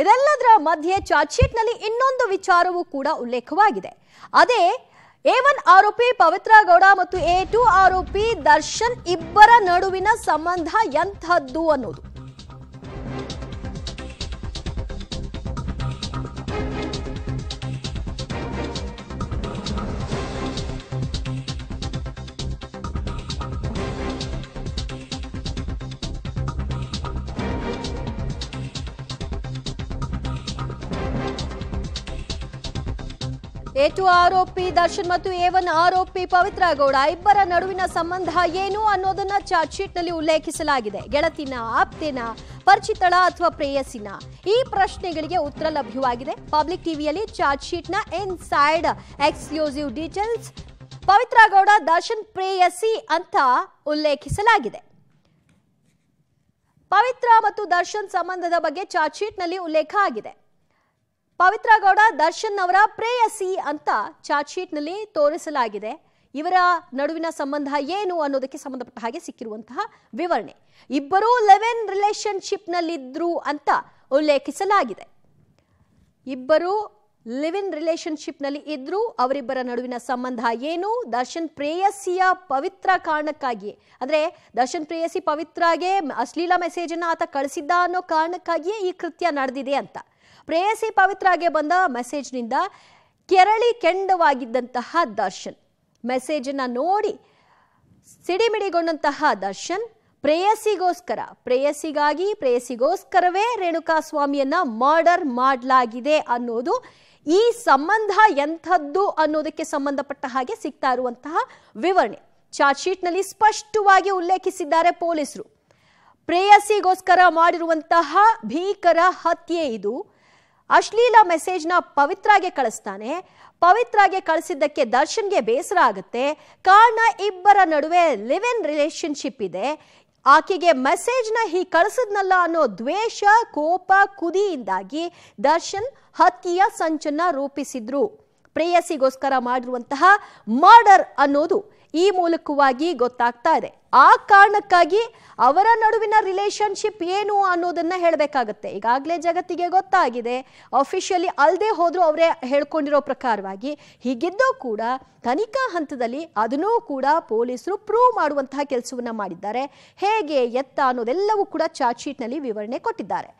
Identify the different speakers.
Speaker 1: ಇದೆಲ್ಲದರ ಮಧ್ಯೆ ಚಾರ್ಜ್ ಇನ್ನೊಂದು ವಿಚಾರವೂ ಕೂಡ ಉಲ್ಲೇಖವಾಗಿದೆ ಅದೇ ಎ ಒನ್ ಆರೋಪಿ ಪವಿತ್ರ ಗೌಡ ಮತ್ತು ಎ ಟು ಆರೋಪಿ ದರ್ಶನ್ ಇಬ್ಬರ ನಡುವಿನ ಸಂಬಂಧ ಎಂಥದ್ದು ಅನ್ನೋದು ಎ ಟು ಆರೋಪಿ ದರ್ಶನ್ ಮತ್ತು ಎ ಒನ್ ಆರೋಪಿ ಪವಿತ್ರ ಗೌಡ ಇಬ್ಬರ ನಡುವಿನ ಸಂಬಂಧ ಏನು ಅನ್ನೋದನ್ನ ಚಾರ್ಜ್ ಶೀಟ್ನಲ್ಲಿ ಉಲ್ಲೇಖಿಸಲಾಗಿದೆ ಗೆಳತಿನ ಆಪ್ತಿನ ಪರಿಚಿತಳ ಅಥವಾ ಪ್ರೇಯಸಿನ ಈ ಪ್ರಶ್ನೆಗಳಿಗೆ ಉತ್ತರ ಲಭ್ಯವಾಗಿದೆ ಪಬ್ಲಿಕ್ ಟಿವಿಯಲ್ಲಿ ಚಾರ್ಜ್ ಶೀಟ್ನ inside exclusive details Pavithra Gowda Darshan ಪ್ರೇಯಸಿ ಅಂತ ಉಲ್ಲೇಖಿಸಲಾಗಿದೆ ಪವಿತ್ರ ಮತ್ತು ದರ್ಶನ್ ಸಂಬಂಧದ ಬಗ್ಗೆ ಚಾರ್ಜ್ ಶೀಟ್ನಲ್ಲಿ ಉಲ್ಲೇಖ ಆಗಿದೆ ಪವಿತ್ರ ಗೌಡ ದರ್ಶನ್ ಅವರ ಪ್ರೇಯಸಿ ಅಂತ ಚಾರ್ಜ್ ನಲ್ಲಿ ತೋರಿಸಲಾಗಿದೆ ಇವರ ನಡುವಿನ ಸಂಬಂಧ ಏನು ಅನ್ನೋದಕ್ಕೆ ಸಂಬಂಧಪಟ್ಟ ಹಾಗೆ ಸಿಕ್ಕಿರುವಂತಹ ವಿವರಣೆ ಇಬ್ಬರೂ ಲೆವೆನ್ ನಲ್ಲಿದ್ರು ಅಂತ ಉಲ್ಲೇಖಿಸಲಾಗಿದೆ ಇಬ್ಬರೂ ಲಿವ್ ಇನ್ ರಿಲೇಶನ್ಶಿಪ್ನಲ್ಲಿ ಇದ್ರು ಅವರಿಬ್ಬರ ನಡುವಿನ ಸಂಬಂಧ ಏನು ದರ್ಶನ್ ಪ್ರೇಯಸಿಯ ಪವಿತ್ರ ಕಾರಣಕ್ಕಾಗಿಯೇ ಅಂದರೆ ದರ್ಶನ್ ಪ್ರೇಯಸಿ ಪವಿತ್ರಾಗೆ ಅಶ್ಲೀಲ ಮೆಸೇಜನ್ನು ಆತ ಕಳಿಸಿದ್ದ ಅನ್ನೋ ಕಾರಣಕ್ಕಾಗಿಯೇ ಈ ಕೃತ್ಯ ನಡೆದಿದೆ ಅಂತ ಪ್ರೇಯಸಿ ಪವಿತ್ರಾಗೆ ಬಂದ ಮೆಸೇಜ್ನಿಂದ ಕೆರಳಿ ಕೆಂಡವಾಗಿದ್ದಂತಹ ದರ್ಶನ್ ಮೆಸೇಜನ್ನು ನೋಡಿ ಸಿಡಿಮಿಡಿಗೊಂಡಂತಹ ದರ್ಶನ್ ಪ್ರೇಯಸಿಗೋಸ್ಕರ ಪ್ರೇಯಸಿಗಾಗಿ ಪ್ರೇಯಸಿಗೋಸ್ಕರವೇ ರೇಣುಕಾ ಸ್ವಾಮಿಯನ್ನ ಮರ್ಡರ್ ಮಾಡಲಾಗಿದೆ ಅನ್ನೋದು ಈ ಸಂಬಂಧ ಎಂಥದ್ದು ಅನ್ನೋದಕ್ಕೆ ಸಂಬಂಧಪಟ್ಟ ಹಾಗೆ ಸಿಗ್ತಾ ಇರುವಂತಹ ವಿವರಣೆ ಚಾರ್ಜ್ ಶೀಟ್ನಲ್ಲಿ ಸ್ಪಷ್ಟವಾಗಿ ಉಲ್ಲೇಖಿಸಿದ್ದಾರೆ ಪೊಲೀಸರು ಪ್ರೇಯಸಿಗೋಸ್ಕರ ಮಾಡಿರುವಂತಹ ಭೀಕರ ಹತ್ಯೆ ಇದು ಅಶ್ಲೀಲ ಮೆಸೇಜ್ನ ಪವಿತ್ರಾಗೆ ಕಳಿಸ್ತಾನೆ ಪವಿತ್ರಾಗೆ ಕಳಿಸಿದ್ದಕ್ಕೆ ದರ್ಶನ್ಗೆ ಬೇಸರ ಆಗುತ್ತೆ ಕಾರಣ ಇಬ್ಬರ ನಡುವೆ ಲಿವ್ ಇನ್ ರಿಲೇಶನ್ಶಿಪ್ ಇದೆ ಆಕೆಗೆ ಮೆಸೇಜ್ನ ಹೀ ಕಳಿಸಿದ್ನಲ್ಲ ಅನ್ನೋ ದ್ವೇಷ ಕೋಪ ಕುದಿಯಿಂದಾಗಿ ದರ್ಶನ್ ಹತ್ಯೆಯ ಸಂಚನ್ನ ರೂಪಿಸಿದ್ರು ಪ್ರೇಯಸಿಗೋಸ್ಕರ ಮಾಡಿರುವಂತಹ ಮರ್ಡರ್ ಅನ್ನೋದು ಈ ಮೂಲಕವಾಗಿ ಗೊತ್ತಾಗ್ತಾ ಇದೆ ಆ ಕಾರಣಕ್ಕಾಗಿ ಅವರ ನಡುವಿನ ರಿಲೇಶನ್ಶಿಪ್ ಏನು ಅನ್ನೋದನ್ನ ಹೇಳಬೇಕಾಗತ್ತೆ ಈಗಾಗಲೇ ಜಗತ್ತಿಗೆ ಗೊತ್ತಾಗಿದೆ ಅಫಿಷಿಯಲಿ ಅಲ್ಲದೆ ಹೋದರೂ ಅವರೇ ಹೇಳ್ಕೊಂಡಿರೋ ಪ್ರಕಾರವಾಗಿ ಹೀಗಿದ್ದೂ ಕೂಡ ತನಿಖಾ ಹಂತದಲ್ಲಿ ಅದನ್ನೂ ಕೂಡ ಪೊಲೀಸರು ಪ್ರೂವ್ ಮಾಡುವಂತಹ ಕೆಲಸವನ್ನ ಮಾಡಿದ್ದಾರೆ ಹೇಗೆ ಎತ್ತ ಅನ್ನೋದೆಲ್ಲವೂ ಕೂಡ ಚಾರ್ಜ್ ವಿವರಣೆ ಕೊಟ್ಟಿದ್ದಾರೆ